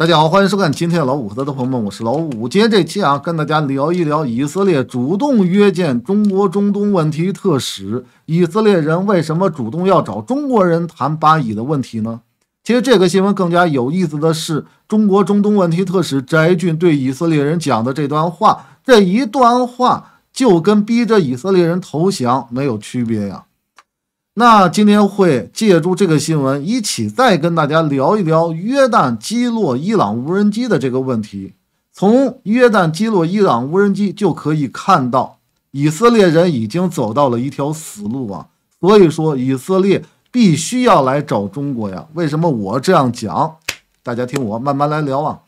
大家好，欢迎收看今天的老五和他的朋友们，我是老五。今天这期啊，跟大家聊一聊以色列主动约见中国中东问题特使，以色列人为什么主动要找中国人谈巴以的问题呢？其实这个新闻更加有意思的是，中国中东问题特使翟俊对以色列人讲的这段话，这一段话就跟逼着以色列人投降没有区别呀。那今天会借助这个新闻，一起再跟大家聊一聊约旦击落伊朗无人机的这个问题。从约旦击落伊朗无人机就可以看到，以色列人已经走到了一条死路啊！所以说，以色列必须要来找中国呀。为什么我这样讲？大家听我慢慢来聊啊。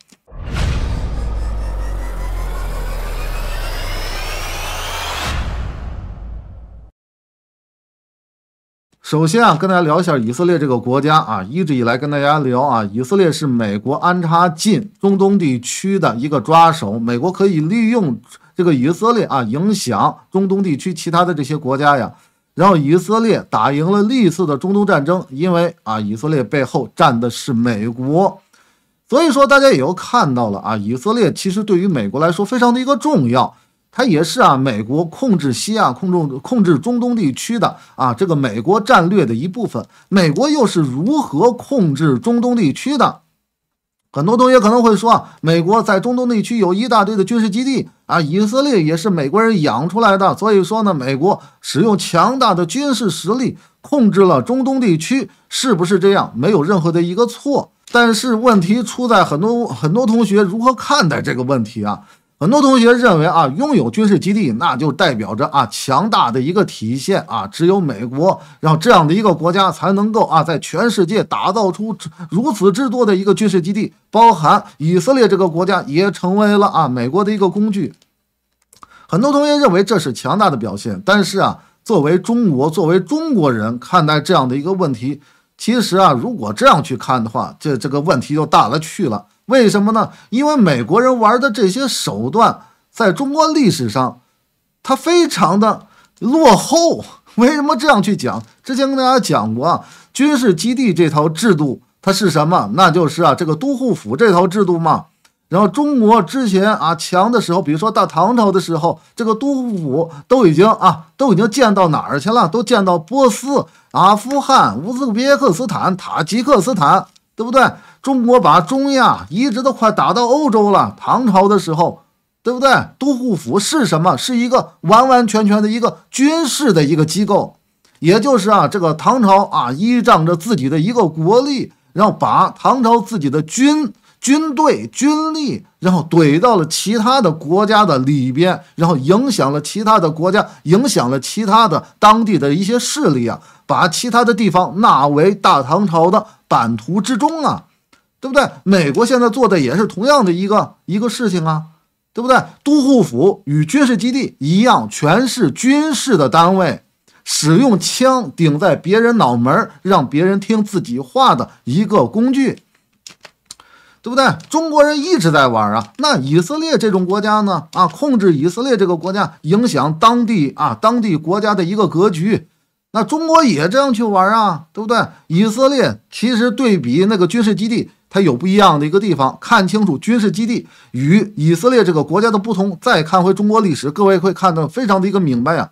首先啊，跟大家聊一下以色列这个国家啊，一直以来跟大家聊啊，以色列是美国安插进中东地区的一个抓手，美国可以利用这个以色列啊，影响中东地区其他的这些国家呀。然后以色列打赢了历次的中东战争，因为啊，以色列背后站的是美国，所以说大家也又看到了啊，以色列其实对于美国来说非常的一个重要。它也是啊，美国控制西亚、控制控制中东地区的啊，这个美国战略的一部分。美国又是如何控制中东地区的？很多同学可能会说美国在中东地区有一大堆的军事基地啊，以色列也是美国人养出来的，所以说呢，美国使用强大的军事实力控制了中东地区，是不是这样？没有任何的一个错。但是问题出在很多很多同学如何看待这个问题啊？很多同学认为啊，拥有军事基地那就代表着啊强大的一个体现啊，只有美国让这样的一个国家才能够啊在全世界打造出如此之多的一个军事基地，包含以色列这个国家也成为了啊美国的一个工具。很多同学认为这是强大的表现，但是啊，作为中国，作为中国人看待这样的一个问题，其实啊，如果这样去看的话，这这个问题就大了去了。为什么呢？因为美国人玩的这些手段，在中国历史上，它非常的落后。为什么这样去讲？之前跟大家讲过啊，军事基地这套制度，它是什么？那就是啊，这个都护府这套制度嘛。然后中国之前啊强的时候，比如说大唐朝的时候，这个都护府都已经啊都已经建到哪儿去了？都建到波斯、阿富汗、乌兹别克斯坦、塔吉克斯坦，对不对？中国把中亚一直都快打到欧洲了。唐朝的时候，对不对？都护府是什么？是一个完完全全的一个军事的一个机构。也就是啊，这个唐朝啊，依仗着自己的一个国力，然后把唐朝自己的军军队、军力，然后怼到了其他的国家的里边，然后影响了其他的国家，影响了其他的当地的一些势力啊，把其他的地方纳为大唐朝的版图之中啊。对不对？美国现在做的也是同样的一个一个事情啊，对不对？都护府与军事基地一样，全是军事的单位，使用枪顶在别人脑门让别人听自己话的一个工具，对不对？中国人一直在玩啊。那以色列这种国家呢？啊，控制以色列这个国家，影响当地啊当地国家的一个格局。那中国也这样去玩啊，对不对？以色列其实对比那个军事基地。它有不一样的一个地方，看清楚军事基地与以色列这个国家的不同，再看回中国历史，各位会看得非常的一个明白呀。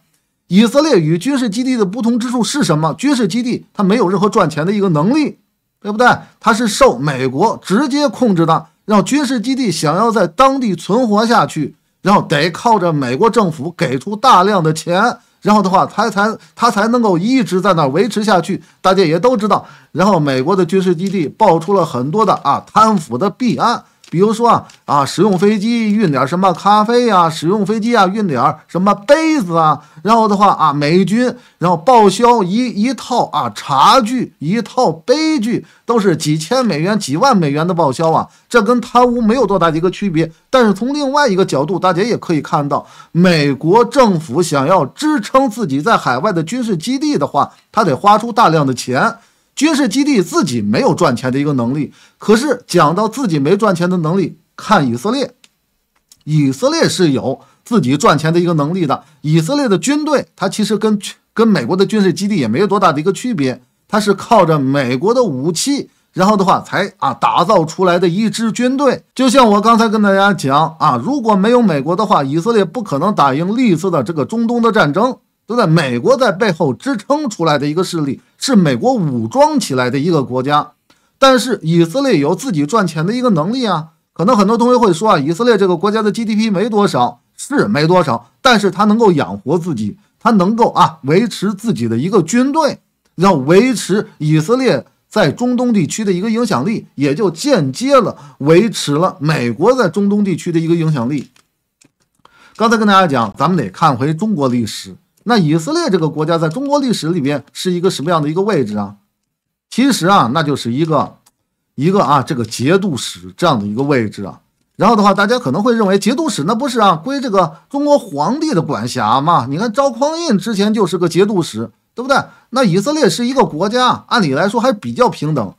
以色列与军事基地的不同之处是什么？军事基地它没有任何赚钱的一个能力，对不对？它是受美国直接控制的，让军事基地想要在当地存活下去，然后得靠着美国政府给出大量的钱。然后的话，他才他才能够一直在那维持下去。大家也都知道，然后美国的军事基地爆出了很多的啊贪腐的弊案。比如说啊啊，使用飞机运点什么咖啡呀，使用飞机啊运点什么杯子啊，然后的话啊，美军然后报销一一套啊茶具一套杯具都是几千美元几万美元的报销啊，这跟贪污没有多大的一个区别。但是从另外一个角度，大家也可以看到，美国政府想要支撑自己在海外的军事基地的话，他得花出大量的钱。军事基地自己没有赚钱的一个能力，可是讲到自己没赚钱的能力，看以色列，以色列是有自己赚钱的一个能力的。以色列的军队，它其实跟跟美国的军事基地也没有多大的一个区别，它是靠着美国的武器，然后的话才啊打造出来的一支军队。就像我刚才跟大家讲啊，如果没有美国的话，以色列不可能打赢历次的这个中东的战争。都在美国在背后支撑出来的一个势力，是美国武装起来的一个国家。但是以色列有自己赚钱的一个能力啊。可能很多同学会说啊，以色列这个国家的 GDP 没多少，是没多少，但是它能够养活自己，它能够啊维持自己的一个军队，要维持以色列在中东地区的一个影响力，也就间接了维持了美国在中东地区的一个影响力。刚才跟大家讲，咱们得看回中国历史。那以色列这个国家在中国历史里面是一个什么样的一个位置啊？其实啊，那就是一个一个啊，这个节度使这样的一个位置啊。然后的话，大家可能会认为节度使那不是啊，归这个中国皇帝的管辖嘛？你看赵匡胤之前就是个节度使，对不对？那以色列是一个国家，按理来说还比较平等。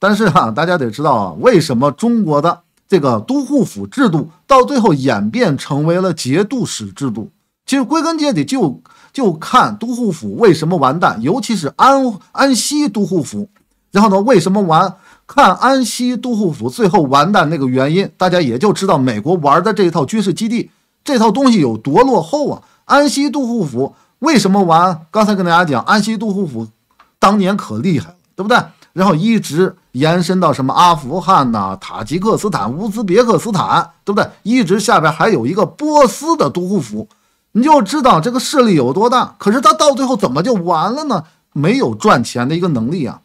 但是啊，大家得知道啊，为什么中国的这个都护府制度到最后演变成为了节度使制度？其实归根结底就。就看都护府为什么完蛋，尤其是安安西都护府。然后呢，为什么完？看安西都护府最后完蛋那个原因，大家也就知道美国玩的这套军事基地这套东西有多落后啊！安西都护府为什么完？刚才跟大家讲，安西都护府当年可厉害了，对不对？然后一直延伸到什么阿富汗呐、塔吉克斯坦、乌兹别克斯坦，对不对？一直下边还有一个波斯的都护府。你就知道这个势力有多大，可是他到最后怎么就完了呢？没有赚钱的一个能力啊，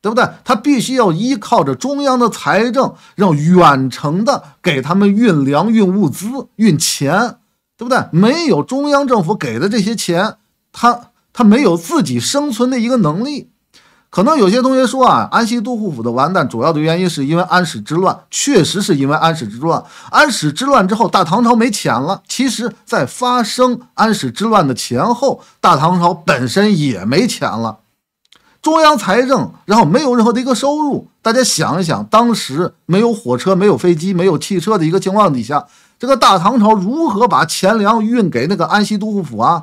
对不对？他必须要依靠着中央的财政，让远程的给他们运粮、运物资、运钱，对不对？没有中央政府给的这些钱，他他没有自己生存的一个能力。可能有些同学说啊，安西都护府的完蛋，主要的原因是因为安史之乱。确实是因为安史之乱。安史之乱之后，大唐朝没钱了。其实，在发生安史之乱的前后，大唐朝本身也没钱了，中央财政，然后没有任何的一个收入。大家想一想，当时没有火车、没有飞机、没有汽车的一个情况底下，这个大唐朝如何把钱粮运给那个安西都护府啊？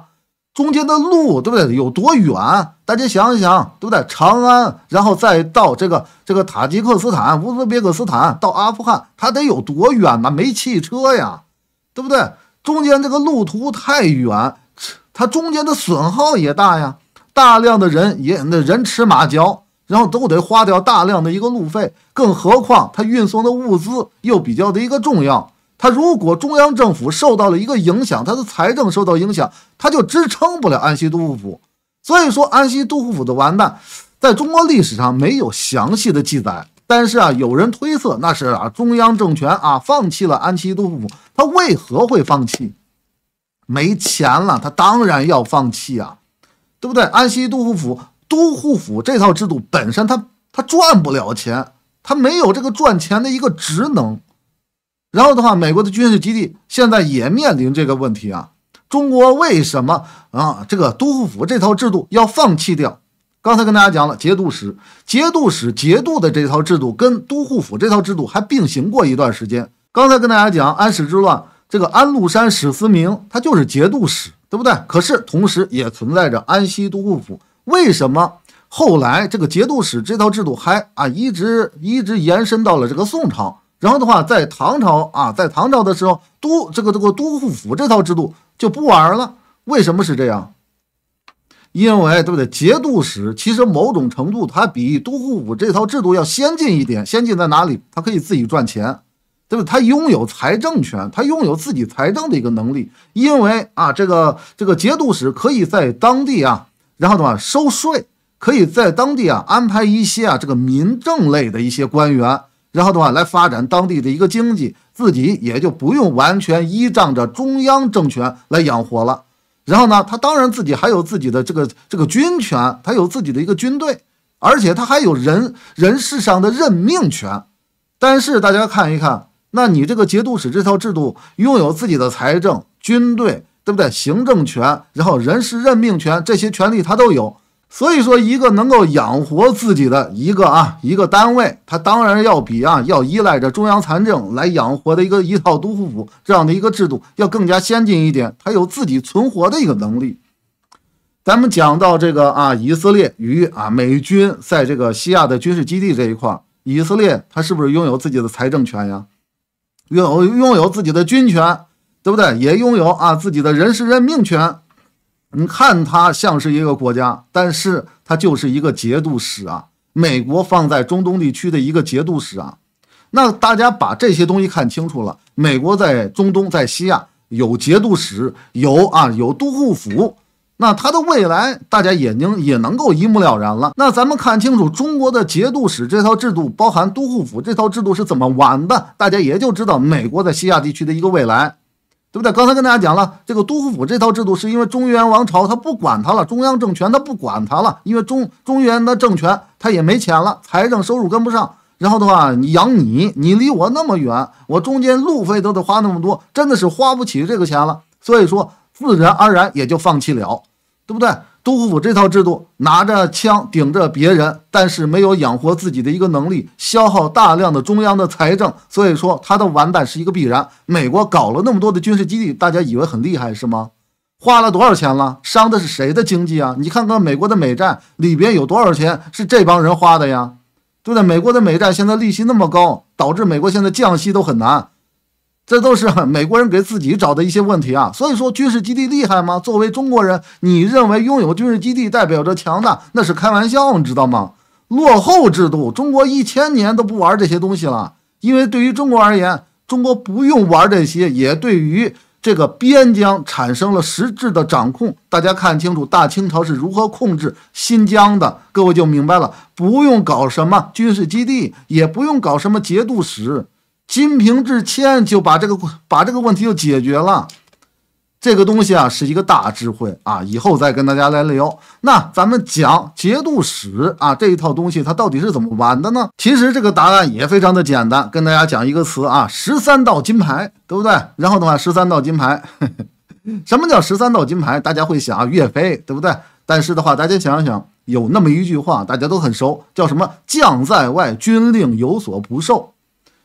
中间的路，对不对？有多远？大家想一想，对不对？长安，然后再到这个这个塔吉克斯坦、乌兹别克斯坦，到阿富汗，它得有多远呢？没汽车呀，对不对？中间这个路途太远，它中间的损耗也大呀。大量的人也那人吃马嚼，然后都得花掉大量的一个路费，更何况它运送的物资又比较的一个重要。他如果中央政府受到了一个影响，他的财政受到影响，他就支撑不了安西都护府，所以说安西都护府的完蛋。在中国历史上没有详细的记载，但是啊，有人推测那是啊中央政权啊放弃了安西都护府。他为何会放弃？没钱了，他当然要放弃啊，对不对？安西都护府都护府这套制度本身，他他赚不了钱，他没有这个赚钱的一个职能。然后的话，美国的军事基地现在也面临这个问题啊。中国为什么啊？这个都护府这套制度要放弃掉？刚才跟大家讲了节度使、节度使、节度的这套制度，跟都护府这套制度还并行过一段时间。刚才跟大家讲安史之乱，这个安禄山、史思明他就是节度使，对不对？可是同时也存在着安西都护府。为什么后来这个节度使这套制度还啊一直一直延伸到了这个宋朝？然后的话，在唐朝啊，在唐朝的时候，都这个这个都护府这套制度就不玩了。为什么是这样？因为对不对？节度使其实某种程度他比都护府这套制度要先进一点。先进在哪里？他可以自己赚钱，对不对？他拥有财政权，他拥有自己财政的一个能力。因为啊，这个这个节度使可以在当地啊，然后的话收税，可以在当地啊安排一些啊这个民政类的一些官员。然后的话，来发展当地的一个经济，自己也就不用完全依仗着中央政权来养活了。然后呢，他当然自己还有自己的这个这个军权，他有自己的一个军队，而且他还有人人事上的任命权。但是大家看一看，那你这个节度使这套制度，拥有自己的财政、军队，对不对？行政权，然后人事任命权，这些权利他都有。所以说，一个能够养活自己的一个啊一个单位，它当然要比啊要依赖着中央财政来养活的一个一套都护府这样的一个制度要更加先进一点，它有自己存活的一个能力。咱们讲到这个啊，以色列与啊美军在这个西亚的军事基地这一块，以色列它是不是拥有自己的财政权呀？拥有拥有自己的军权，对不对？也拥有啊自己的人事任命权。你看它像是一个国家，但是它就是一个节度使啊，美国放在中东地区的一个节度使啊。那大家把这些东西看清楚了，美国在中东、在西亚有节度使，有啊，有都护府。那它的未来，大家眼睛也能够一目了然了。那咱们看清楚中国的节度使这套制度，包含都护府这套制度是怎么玩的，大家也就知道美国在西亚地区的一个未来。对不对？刚才跟大家讲了，这个都护府这套制度，是因为中原王朝他不管他了，中央政权他不管他了，因为中中原的政权他也没钱了，财政收入跟不上。然后的话，你养你，你离我那么远，我中间路费都得花那么多，真的是花不起这个钱了。所以说，自然而然也就放弃了，对不对？杜甫府这套制度拿着枪顶着别人，但是没有养活自己的一个能力，消耗大量的中央的财政，所以说他的完蛋是一个必然。美国搞了那么多的军事基地，大家以为很厉害是吗？花了多少钱了？伤的是谁的经济啊？你看看美国的美债里边有多少钱是这帮人花的呀？对不对？美国的美债现在利息那么高，导致美国现在降息都很难。这都是美国人给自己找的一些问题啊！所以说军事基地厉害吗？作为中国人，你认为拥有军事基地代表着强大，那是开玩笑，你知道吗？落后制度，中国一千年都不玩这些东西了，因为对于中国而言，中国不用玩这些，也对于这个边疆产生了实质的掌控。大家看清楚大清朝是如何控制新疆的，各位就明白了，不用搞什么军事基地，也不用搞什么节度使。金平致谦就把这个把这个问题就解决了，这个东西啊是一个大智慧啊！以后再跟大家来聊。那咱们讲节度使啊这一套东西，它到底是怎么玩的呢？其实这个答案也非常的简单，跟大家讲一个词啊：十三道金牌，对不对？然后的话，十三道金牌，什么叫十三道金牌？大家会想岳飞，对不对？但是的话，大家想想，有那么一句话，大家都很熟，叫什么？将在外，军令有所不受。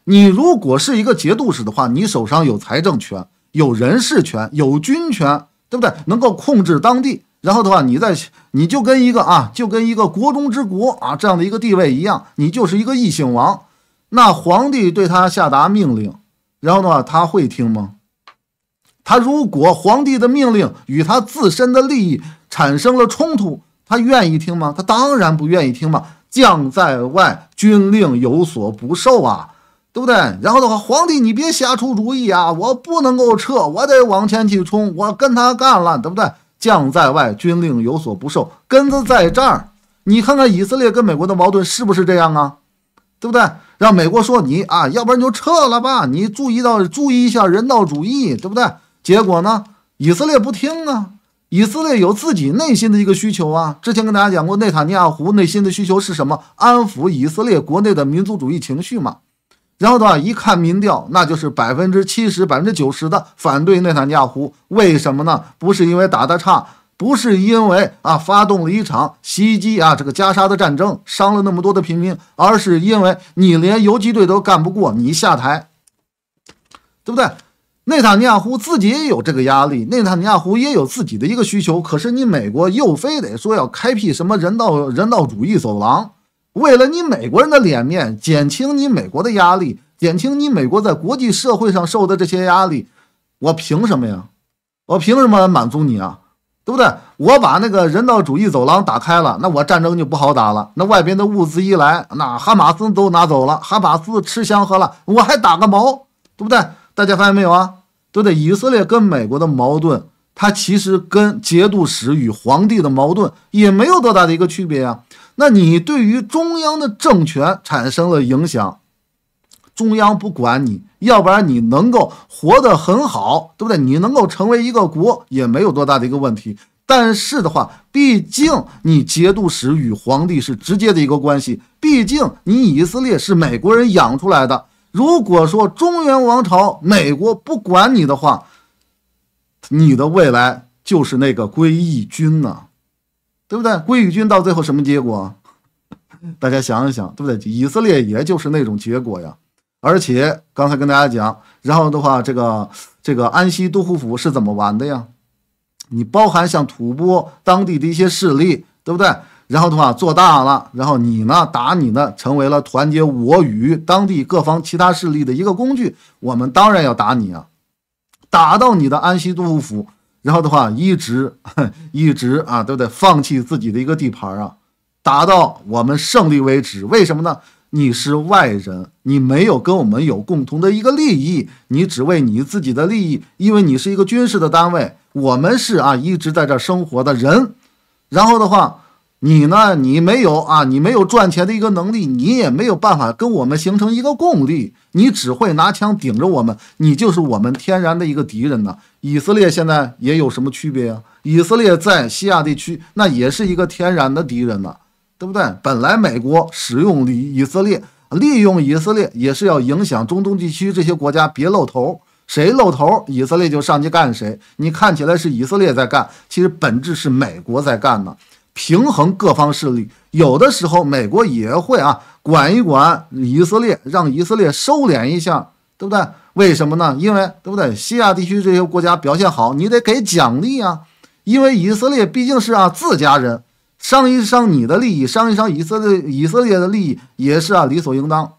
你如果是一个节度使的话，你手上有财政权、有人事权、有军权，对不对？能够控制当地，然后的话，你在你就跟一个啊，就跟一个国中之国啊这样的一个地位一样，你就是一个异姓王。那皇帝对他下达命令，然后的话他会听吗？他如果皇帝的命令与他自身的利益产生了冲突，他愿意听吗？他当然不愿意听嘛。将在外，军令有所不受啊。对不对？然后的话，皇帝，你别瞎出主意啊！我不能够撤，我得往前去冲，我跟他干了，对不对？将在外，军令有所不受，根子在这儿。你看看以色列跟美国的矛盾是不是这样啊？对不对？让美国说你啊，要不然就撤了吧。你注意到，注意一下人道主义，对不对？结果呢，以色列不听啊！以色列有自己内心的一个需求啊。之前跟大家讲过，内塔尼亚胡内心的需求是什么？安抚以色列国内的民族主义情绪嘛。然后的话，一看民调，那就是百分之七十、百分之九十的反对内塔尼亚胡。为什么呢？不是因为打得差，不是因为啊发动了一场袭击啊这个加沙的战争，伤了那么多的平民，而是因为你连游击队都干不过，你下台，对不对？内塔尼亚胡自己也有这个压力，内塔尼亚胡也有自己的一个需求。可是你美国又非得说要开辟什么人道人道主义走廊。为了你美国人的脸面，减轻你美国的压力，减轻你美国在国际社会上受的这些压力，我凭什么呀？我凭什么满足你啊？对不对？我把那个人道主义走廊打开了，那我战争就不好打了。那外边的物资一来，那哈马斯都拿走了，哈马斯吃香喝辣，我还打个毛？对不对？大家发现没有啊？对不对？以色列跟美国的矛盾。它其实跟节度使与皇帝的矛盾也没有多大的一个区别啊。那你对于中央的政权产生了影响，中央不管你，要不然你能够活得很好，对不对？你能够成为一个国也没有多大的一个问题。但是的话，毕竟你节度使与皇帝是直接的一个关系，毕竟你以色列是美国人养出来的。如果说中原王朝美国不管你的话，你的未来就是那个归义军呢，对不对？归义军到最后什么结果？大家想一想，对不对？以色列也就是那种结果呀。而且刚才跟大家讲，然后的话，这个这个安西都护府是怎么玩的呀？你包含像吐蕃当地的一些势力，对不对？然后的话做大了，然后你呢打你呢，成为了团结我与当地各方其他势力的一个工具。我们当然要打你啊。打到你的安西都护府，然后的话一直 一直啊，都得放弃自己的一个地盘啊，打到我们胜利为止。为什么呢？你是外人，你没有跟我们有共同的一个利益，你只为你自己的利益，因为你是一个军事的单位，我们是啊，一直在这生活的人，然后的话。你呢？你没有啊？你没有赚钱的一个能力，你也没有办法跟我们形成一个共力。你只会拿枪顶着我们，你就是我们天然的一个敌人呢。以色列现在也有什么区别啊？以色列在西亚地区，那也是一个天然的敌人呢，对不对？本来美国使用以以色列，利用以色列也是要影响中东地区这些国家别露头，谁露头，以色列就上去干谁。你看起来是以色列在干，其实本质是美国在干呢。平衡各方势力，有的时候美国也会啊管一管以色列，让以色列收敛一下，对不对？为什么呢？因为对不对？西亚地区这些国家表现好，你得给奖励啊。因为以色列毕竟是啊自家人，商一商你的利益，商一商以色列以色列的利益也是啊理所应当。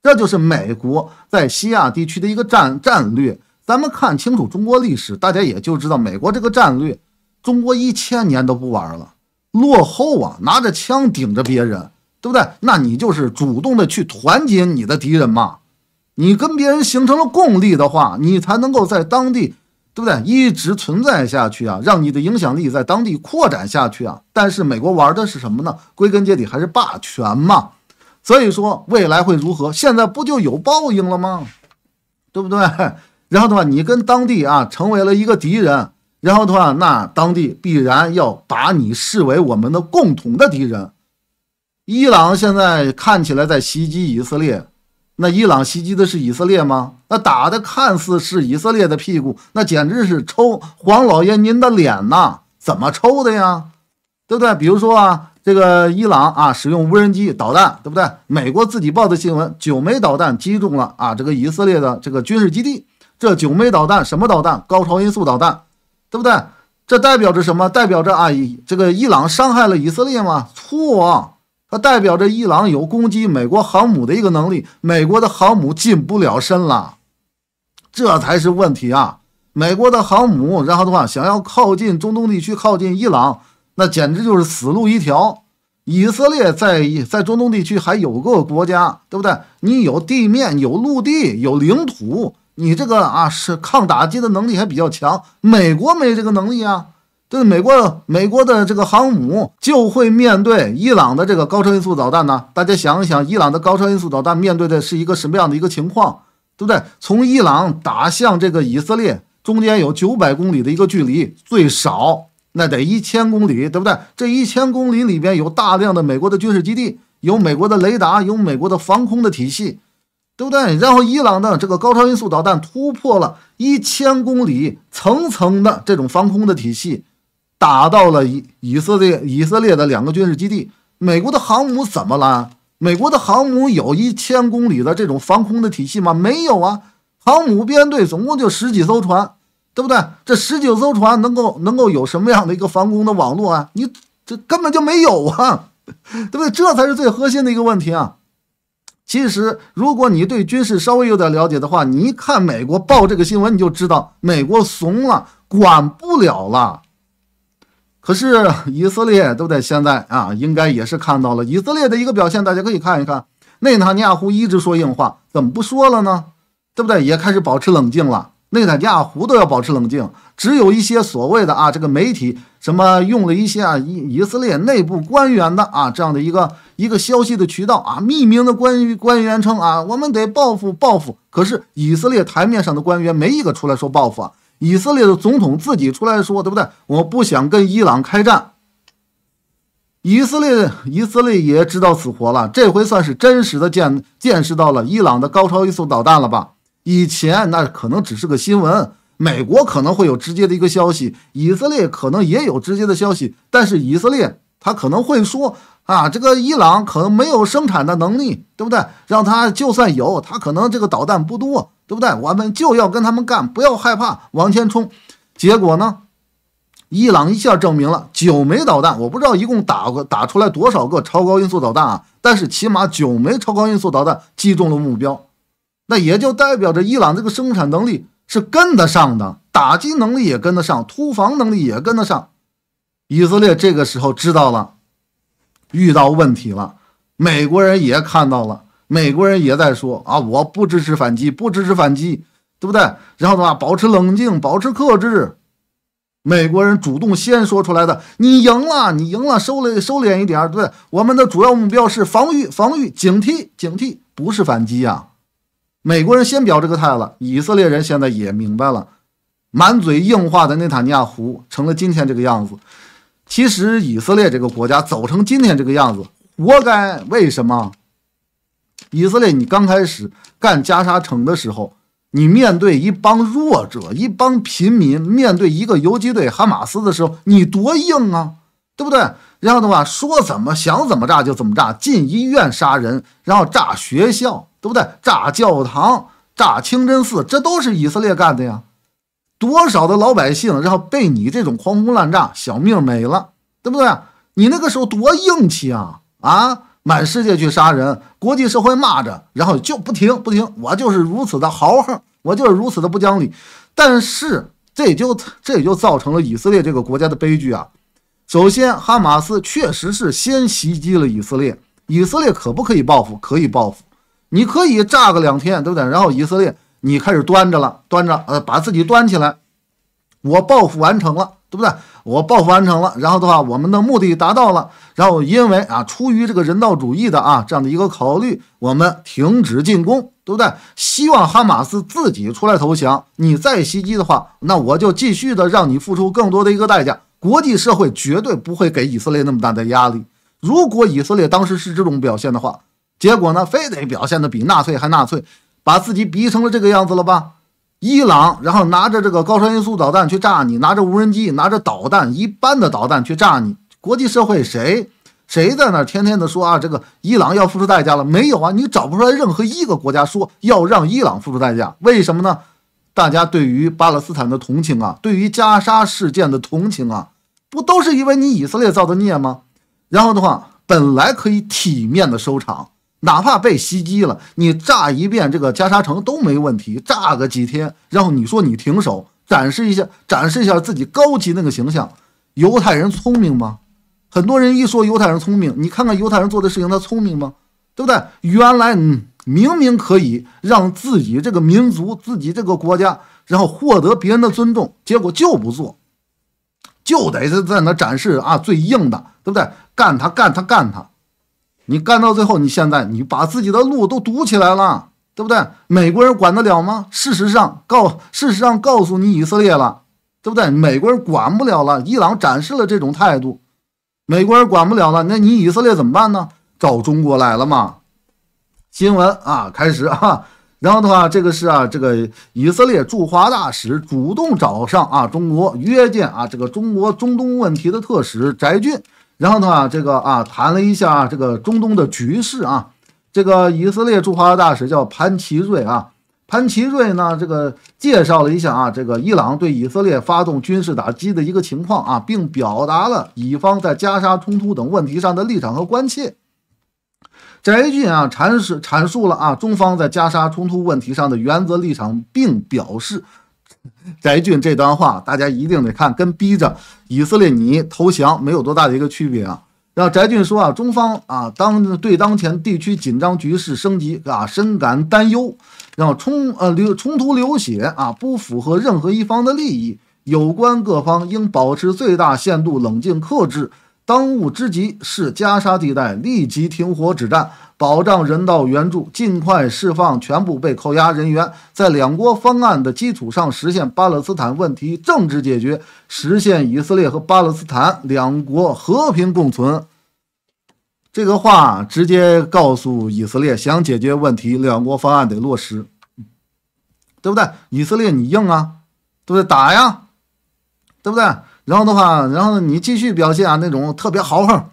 这就是美国在西亚地区的一个战战略。咱们看清楚中国历史，大家也就知道美国这个战略。中国一千年都不玩了，落后啊！拿着枪顶着别人，对不对？那你就是主动的去团结你的敌人嘛。你跟别人形成了共力的话，你才能够在当地，对不对？一直存在下去啊，让你的影响力在当地扩展下去啊。但是美国玩的是什么呢？归根结底还是霸权嘛。所以说未来会如何？现在不就有报应了吗？对不对？然后的话，你跟当地啊成为了一个敌人。然后的话，那当地必然要把你视为我们的共同的敌人。伊朗现在看起来在袭击以色列，那伊朗袭击的是以色列吗？那打的看似是以色列的屁股，那简直是抽黄老爷您的脸呐！怎么抽的呀？对不对？比如说啊，这个伊朗啊，使用无人机、导弹，对不对？美国自己报的新闻，九枚导弹击中了啊，这个以色列的这个军事基地。这九枚导弹什么导弹？高超音速导弹。对不对？这代表着什么？代表着啊，这个伊朗伤害了以色列吗？错，它代表着伊朗有攻击美国航母的一个能力，美国的航母近不了身了，这才是问题啊！美国的航母，然后的话想要靠近中东地区，靠近伊朗，那简直就是死路一条。以色列在在中东地区还有个国家，对不对？你有地面，有陆地，有领土。你这个啊是抗打击的能力还比较强，美国没这个能力啊，对美国美国的这个航母就会面对伊朗的这个高超音速导弹呢。大家想一想，伊朗的高超音速导弹面对的是一个什么样的一个情况，对不对？从伊朗打向这个以色列，中间有九百公里的一个距离，最少那得一千公里，对不对？这一千公里里边有大量的美国的军事基地，有美国的雷达，有美国的防空的体系。对不对？然后伊朗的这个高超音速导弹突破了一千公里，层层的这种防空的体系，打到了以以色列以色列的两个军事基地。美国的航母怎么了？美国的航母有一千公里的这种防空的体系吗？没有啊！航母编队总共就十几艘船，对不对？这十几艘船能够能够有什么样的一个防空的网络啊？你这根本就没有啊，对不对？这才是最核心的一个问题啊！其实，如果你对军事稍微有点了解的话，你一看美国报这个新闻，你就知道美国怂了，管不了了。可是以色列都在现在啊，应该也是看到了以色列的一个表现，大家可以看一看。内塔尼亚胡一直说硬话，怎么不说了呢？对不对？也开始保持冷静了。内塔尼亚胡都要保持冷静，只有一些所谓的啊，这个媒体什么用了一些啊以以色列内部官员的啊这样的一个一个消息的渠道啊，匿名的关于官员称啊，我们得报复报复。可是以色列台面上的官员没一个出来说报复啊，以色列的总统自己出来说，对不对？我不想跟伊朗开战。以色列以色列也知道死活了，这回算是真实的见见识到了伊朗的高超音速导弹了吧。以前那可能只是个新闻，美国可能会有直接的一个消息，以色列可能也有直接的消息，但是以色列他可能会说啊，这个伊朗可能没有生产的能力，对不对？让他就算有，他可能这个导弹不多，对不对？我们就要跟他们干，不要害怕，往前冲。结果呢，伊朗一下证明了九枚导弹，我不知道一共打过打出来多少个超高音速导弹，啊，但是起码九枚超高音速导弹击中了目标。那也就代表着伊朗这个生产能力是跟得上的，打击能力也跟得上，突防能力也跟得上。以色列这个时候知道了，遇到问题了。美国人也看到了，美国人也在说啊，我不支持反击，不支持反击，对不对？然后的话，保持冷静，保持克制。美国人主动先说出来的，你赢了，你赢了，收敛收敛一点，对对？我们的主要目标是防御，防御，警惕，警惕，不是反击呀。美国人先表这个态了，以色列人现在也明白了。满嘴硬话的内塔尼亚胡成了今天这个样子。其实以色列这个国家走成今天这个样子，活该。为什么？以色列，你刚开始干加沙城的时候，你面对一帮弱者、一帮平民，面对一个游击队哈马斯的时候，你多硬啊，对不对？然后的话，说怎么想怎么炸就怎么炸，进医院杀人，然后炸学校。对不对？炸教堂，炸清真寺，这都是以色列干的呀！多少的老百姓，然后被你这种狂轰滥炸，小命没了，对不对？你那个时候多硬气啊！啊，满世界去杀人，国际社会骂着，然后就不停不停，我就是如此的豪横，我就是如此的不讲理。但是这也就这也就造成了以色列这个国家的悲剧啊！首先，哈马斯确实是先袭击了以色列，以色列可不可以报复？可以报复。你可以炸个两天，对不对？然后以色列你开始端着了，端着，呃，把自己端起来。我报复完成了，对不对？我报复完成了，然后的话，我们的目的达到了。然后因为啊，出于这个人道主义的啊这样的一个考虑，我们停止进攻，对不对？希望哈马斯自己出来投降。你再袭击的话，那我就继续的让你付出更多的一个代价。国际社会绝对不会给以色列那么大的压力。如果以色列当时是这种表现的话。结果呢？非得表现的比纳粹还纳粹，把自己逼成了这个样子了吧？伊朗，然后拿着这个高超音速导弹去炸你，拿着无人机，拿着导弹一般的导弹去炸你。国际社会谁谁在那天天的说啊，这个伊朗要付出代价了？没有啊，你找不出来任何一个国家说要让伊朗付出代价。为什么呢？大家对于巴勒斯坦的同情啊，对于加沙事件的同情啊，不都是因为你以色列造的孽吗？然后的话，本来可以体面的收场。哪怕被袭击了，你炸一遍这个加沙城都没问题，炸个几天，然后你说你停手，展示一下，展示一下自己高级那个形象。犹太人聪明吗？很多人一说犹太人聪明，你看看犹太人做的事情，他聪明吗？对不对？原来嗯，明明可以让自己这个民族、自己这个国家，然后获得别人的尊重，结果就不做，就得在那展示啊最硬的，对不对？干他，干他，干他。你干到最后，你现在你把自己的路都堵起来了，对不对？美国人管得了吗？事实上告，事实上告诉你以色列了，对不对？美国人管不了了，伊朗展示了这种态度，美国人管不了了，那你以色列怎么办呢？找中国来了嘛？新闻啊，开始啊，然后的话，这个是啊，这个以色列驻华大使主动找上啊中国约见啊这个中国中东问题的特使翟俊。然后呢，这个啊谈了一下这个中东的局势啊，这个以色列驻华大使叫潘奇瑞啊，潘奇瑞呢这个介绍了一下啊这个伊朗对以色列发动军事打击的一个情况啊，并表达了以方在加沙冲突等问题上的立场和关切。翟俊啊阐释阐述了啊中方在加沙冲突问题上的原则立场，并表示。翟俊这段话，大家一定得看，跟逼着以色列你投降没有多大的一个区别啊。然后翟俊说啊，中方啊，当对当前地区紧张局势升级啊，深感担忧。然后冲呃流冲突流血啊，不符合任何一方的利益，有关各方应保持最大限度冷静克制。当务之急是加沙地带立即停火止战，保障人道援助，尽快释放全部被扣押人员，在两国方案的基础上实现巴勒斯坦问题政治解决，实现以色列和巴勒斯坦两国和平共存。这个话直接告诉以色列，想解决问题，两国方案得落实，对不对？以色列，你硬啊，对不对？打呀，对不对？然后的话，然后你继续表现啊那种特别豪横、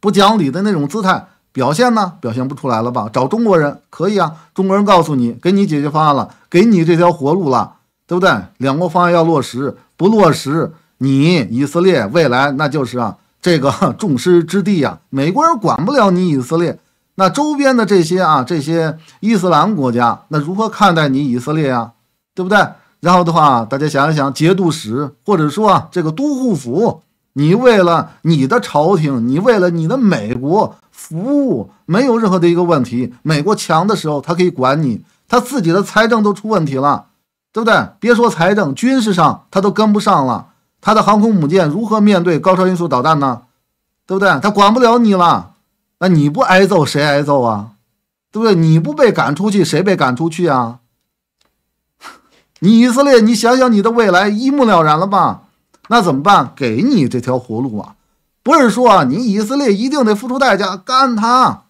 不讲理的那种姿态，表现呢表现不出来了吧？找中国人可以啊，中国人告诉你，给你解决方案了，给你这条活路了，对不对？两国方案要落实，不落实，你以色列未来那就是啊这个 众矢之的啊，美国人管不了你以色列，那周边的这些啊这些伊斯兰国家，那如何看待你以色列呀？对不对？然后的话，大家想一想，节度使或者说这个都护府，你为了你的朝廷，你为了你的美国服务，没有任何的一个问题。美国强的时候，他可以管你，他自己的财政都出问题了，对不对？别说财政，军事上他都跟不上了。他的航空母舰如何面对高超音速导弹呢？对不对？他管不了你了，那你不挨揍谁挨揍啊？对不对？你不被赶出去谁被赶出去啊？你以色列，你想想你的未来，一目了然了吧？那怎么办？给你这条活路啊！不是说你以色列一定得付出代价，干他！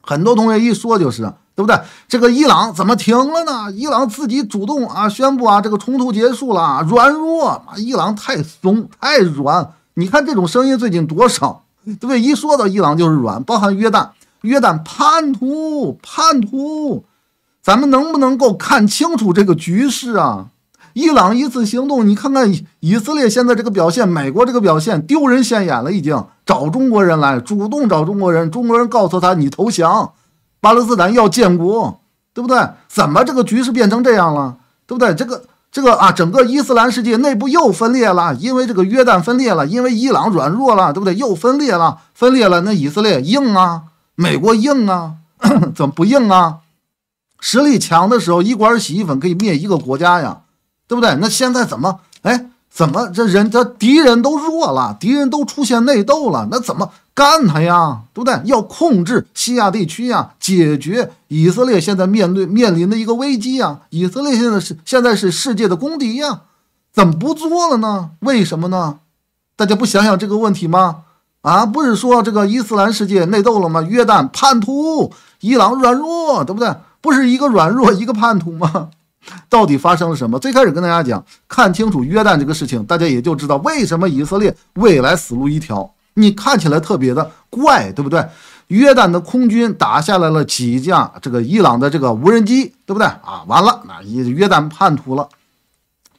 很多同学一说就是，对不对？这个伊朗怎么停了呢？伊朗自己主动啊，宣布啊，这个冲突结束了，软弱，伊朗太怂太软。你看这种声音最近多少，对不对？一说到伊朗就是软，包含约旦，约旦叛徒，叛徒。咱们能不能够看清楚这个局势啊？伊朗一次行动，你看看以色列现在这个表现，美国这个表现丢人现眼了，已经找中国人来主动找中国人，中国人告诉他你投降，巴勒斯坦要建国，对不对？怎么这个局势变成这样了？对不对？这个这个啊，整个伊斯兰世界内部又分裂了，因为这个约旦分裂了，因为伊朗软弱了，对不对？又分裂了，分裂了，那以色列硬啊，美国硬啊，怎么不硬啊？实力强的时候，一管洗衣粉可以灭一个国家呀，对不对？那现在怎么哎？怎么这人他敌人都弱了，敌人都出现内斗了，那怎么干他呀？对不对？要控制西亚地区呀，解决以色列现在面对面临的一个危机呀。以色列现在是现在是世界的公敌呀，怎么不做了呢？为什么呢？大家不想想这个问题吗？啊，不是说这个伊斯兰世界内斗了吗？约旦叛徒，伊朗软弱，对不对？不是一个软弱，一个叛徒吗？到底发生了什么？最开始跟大家讲，看清楚约旦这个事情，大家也就知道为什么以色列未来死路一条。你看起来特别的怪，对不对？约旦的空军打下来了几架这个伊朗的这个无人机，对不对啊？完了，那约旦叛徒了。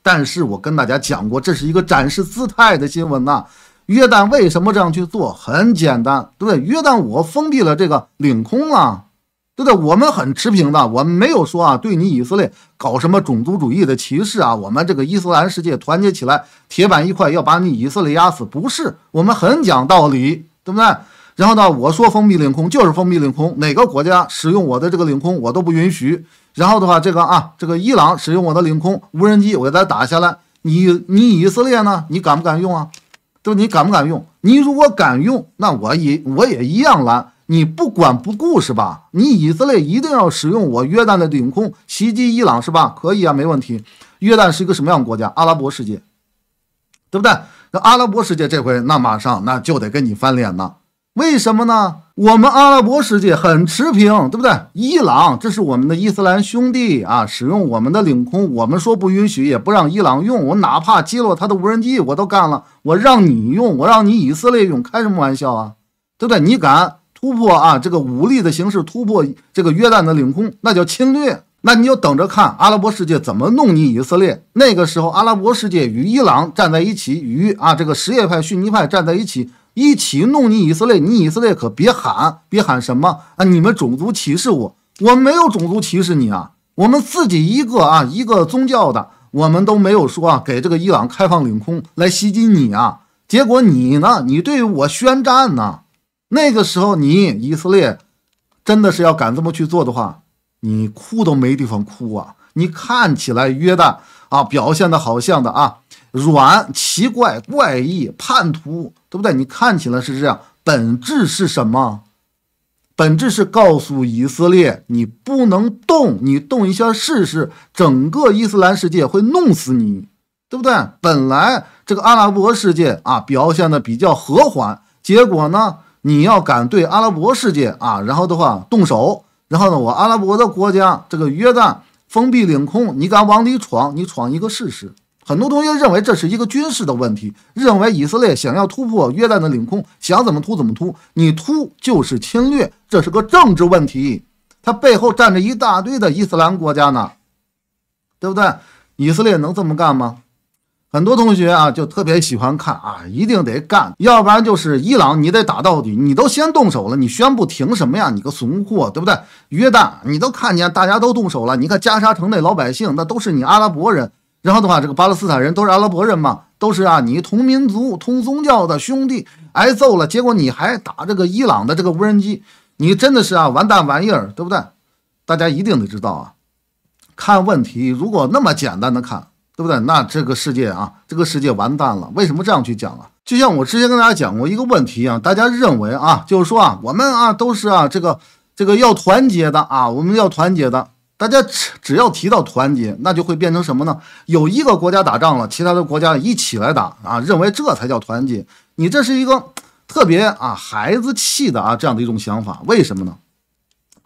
但是我跟大家讲过，这是一个展示姿态的新闻呐。约旦为什么这样去做？很简单，对不对？约旦我封闭了这个领空了。对的，我们很持平的，我们没有说啊，对你以色列搞什么种族主义的歧视啊，我们这个伊斯兰世界团结起来，铁板一块要把你以色列压死，不是，我们很讲道理，对不对？然后呢，我说封闭领空就是封闭领空，哪个国家使用我的这个领空，我都不允许。然后的话，这个啊，这个伊朗使用我的领空无人机，我给它打下来。你你以色列呢？你敢不敢用啊？对不？你敢不敢用？你如果敢用，那我也我也一样拦。你不管不顾是吧？你以色列一定要使用我约旦的领空袭击伊朗是吧？可以啊，没问题。约旦是一个什么样的国家？阿拉伯世界，对不对？那阿拉伯世界这回那马上那就得跟你翻脸了。为什么呢？我们阿拉伯世界很持平，对不对？伊朗，这是我们的伊斯兰兄弟啊，使用我们的领空，我们说不允许，也不让伊朗用。我哪怕击落他的无人机，我都干了。我让你用，我让你以色列用，开什么玩笑啊？对不对？你敢？突破啊！这个武力的形式突破这个约旦的领空，那叫侵略。那你就等着看阿拉伯世界怎么弄你以色列。那个时候，阿拉伯世界与伊朗站在一起，与啊这个什叶派、逊尼派站在一起，一起弄你以色列。你以色列可别喊，别喊什么啊！你们种族歧视我，我没有种族歧视你啊！我们自己一个啊，一个宗教的，我们都没有说啊，给这个伊朗开放领空来袭击你啊。结果你呢？你对我宣战呢？那个时候，你以色列真的是要敢这么去做的话，你哭都没地方哭啊！你看起来约旦啊，表现的好像的啊软、奇怪、怪异、叛徒，对不对？你看起来是这样，本质是什么？本质是告诉以色列，你不能动，你动一下试试，整个伊斯兰世界会弄死你，对不对？本来这个阿拉伯世界啊，表现的比较和缓，结果呢？你要敢对阿拉伯世界啊，然后的话动手，然后呢，我阿拉伯的国家这个约旦封闭领空，你敢往里闯？你闯一个试试。很多同学认为这是一个军事的问题，认为以色列想要突破约旦的领空，想怎么突怎么突，你突就是侵略，这是个政治问题。他背后站着一大堆的伊斯兰国家呢，对不对？以色列能这么干吗？很多同学啊，就特别喜欢看啊，一定得干，要不然就是伊朗，你得打到底。你都先动手了，你宣布停什么呀？你个怂货，对不对？约旦，你都看见大家都动手了，你看加沙城内老百姓，那都是你阿拉伯人，然后的话，这个巴勒斯坦人都是阿拉伯人嘛，都是啊，你同民族、同宗教的兄弟挨揍了，结果你还打这个伊朗的这个无人机，你真的是啊，完蛋玩意儿，对不对？大家一定得知道啊，看问题如果那么简单的看。对不对？那这个世界啊，这个世界完蛋了。为什么这样去讲啊？就像我之前跟大家讲过一个问题一样，大家认为啊，就是说啊，我们啊都是啊这个这个要团结的啊，我们要团结的。大家只只要提到团结，那就会变成什么呢？有一个国家打仗了，其他的国家一起来打啊，认为这才叫团结。你这是一个特别啊孩子气的啊这样的一种想法，为什么呢？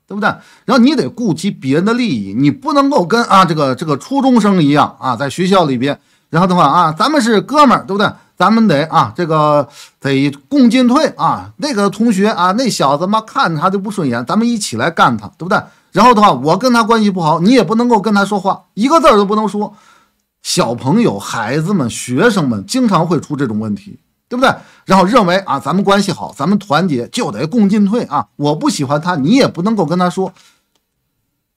对不对？然后你得顾及别人的利益，你不能够跟啊这个这个初中生一样啊，在学校里边，然后的话啊，咱们是哥们儿，对不对？咱们得啊这个得共进退啊。那个同学啊，那小子妈看他就不顺眼，咱们一起来干他，对不对？然后的话，我跟他关系不好，你也不能够跟他说话，一个字儿都不能说。小朋友、孩子们、学生们经常会出这种问题。对不对？然后认为啊，咱们关系好，咱们团结就得共进退啊。我不喜欢他，你也不能够跟他说。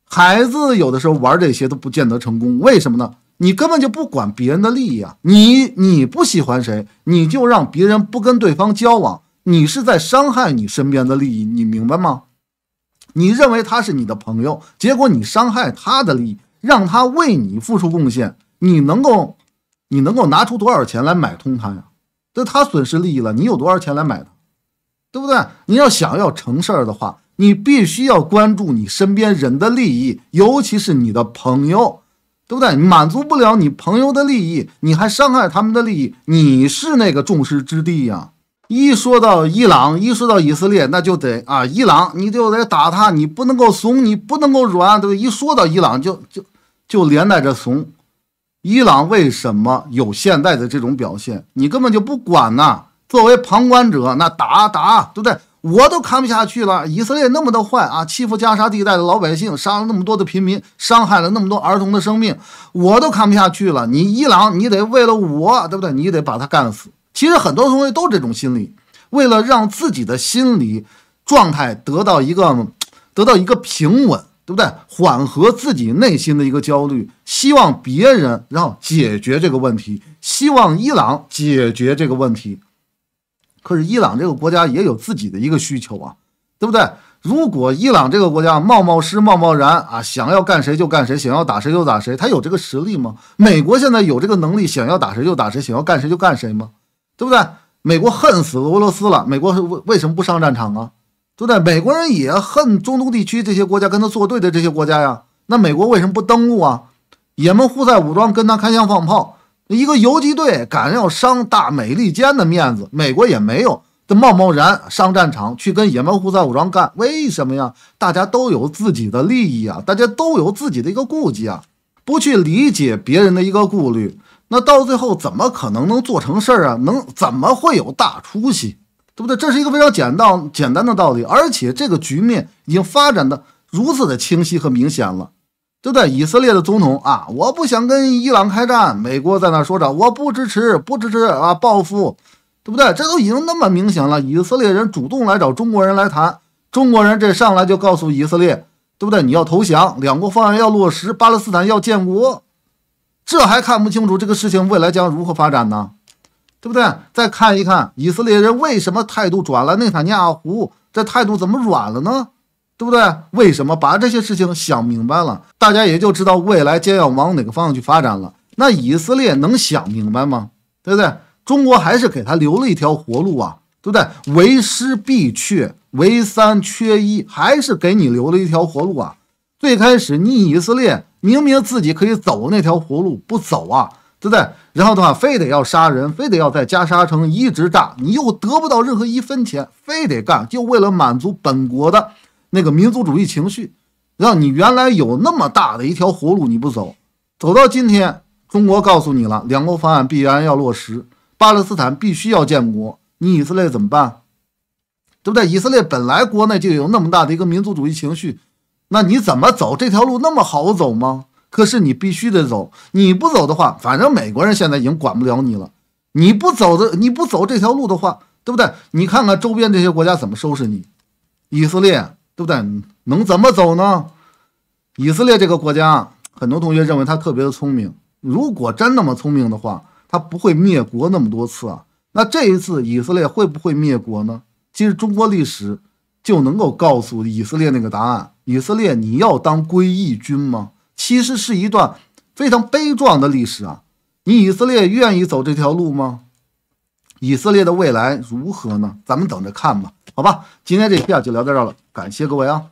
孩子有的时候玩这些都不见得成功，为什么呢？你根本就不管别人的利益啊。你你不喜欢谁，你就让别人不跟对方交往，你是在伤害你身边的利益，你明白吗？你认为他是你的朋友，结果你伤害他的利益，让他为你付出贡献，你能够你能够拿出多少钱来买通他呀？这他损失利益了，你有多少钱来买对不对？你要想要成事儿的话，你必须要关注你身边人的利益，尤其是你的朋友，对不对？满足不了你朋友的利益，你还伤害他们的利益，你是那个众矢之的呀。一说到伊朗，一说到以色列，那就得啊，伊朗你就得打他，你不能够怂，你不能够软，对不对？一说到伊朗，就就就连带着怂。伊朗为什么有现在的这种表现？你根本就不管呐！作为旁观者，那打打，对不对？我都看不下去了。以色列那么的坏啊，欺负加沙地带的老百姓，杀了那么多的平民，伤害了那么多儿童的生命，我都看不下去了。你伊朗，你得为了我，对不对？你得把他干死。其实很多同学都是这种心理，为了让自己的心理状态得到一个得到一个平稳。对不对？缓和自己内心的一个焦虑，希望别人然后解决这个问题，希望伊朗解决这个问题。可是伊朗这个国家也有自己的一个需求啊，对不对？如果伊朗这个国家冒冒失、冒冒然啊，想要干谁就干谁，想要打谁就打谁，他有这个实力吗？美国现在有这个能力，想要打谁就打谁，想要干谁就干谁吗？对不对？美国恨死俄罗斯了，美国为为什么不上战场啊？对不对？美国人也恨中东地区这些国家跟他作对的这些国家呀。那美国为什么不登陆啊？也门胡塞武装跟他开枪放炮，一个游击队敢要伤大美利坚的面子，美国也没有贸贸然上战场去跟也门胡塞武装干。为什么呀？大家都有自己的利益啊，大家都有自己的一个顾忌啊，不去理解别人的一个顾虑，那到最后怎么可能能做成事儿啊？能怎么会有大出息？对不对？这是一个非常简单简单的道理，而且这个局面已经发展的如此的清晰和明显了，对不对？以色列的总统啊，我不想跟伊朗开战，美国在那说着我不支持，不支持啊报复，对不对？这都已经那么明显了，以色列人主动来找中国人来谈，中国人这上来就告诉以色列，对不对？你要投降，两国方案要落实，巴勒斯坦要建国，这还看不清楚这个事情未来将如何发展呢？对不对？再看一看以色列人为什么态度转了？内塔尼亚胡这态度怎么软了呢？对不对？为什么把这些事情想明白了，大家也就知道未来将要往哪个方向去发展了。那以色列能想明白吗？对不对？中国还是给他留了一条活路啊，对不对？为师必去，为三缺一，还是给你留了一条活路啊。最开始你以色列明明自己可以走那条活路，不走啊。对不对？然后的话，非得要杀人，非得要在加沙城一直炸，你又得不到任何一分钱，非得干，就为了满足本国的那个民族主义情绪，让你原来有那么大的一条活路你不走，走到今天，中国告诉你了，两国方案必然要落实，巴勒斯坦必须要建国，你以色列怎么办？对不对？以色列本来国内就有那么大的一个民族主义情绪，那你怎么走这条路那么好走吗？可是你必须得走，你不走的话，反正美国人现在已经管不了你了。你不走的，你不走这条路的话，对不对？你看看周边这些国家怎么收拾你，以色列对不对？能怎么走呢？以色列这个国家，很多同学认为他特别的聪明。如果真那么聪明的话，他不会灭国那么多次啊。那这一次以色列会不会灭国呢？其实中国历史就能够告诉以色列那个答案：以色列，你要当归义军吗？其实是一段非常悲壮的历史啊！你以色列愿意走这条路吗？以色列的未来如何呢？咱们等着看吧，好吧？今天这期啊就聊到这儿了，感谢各位啊！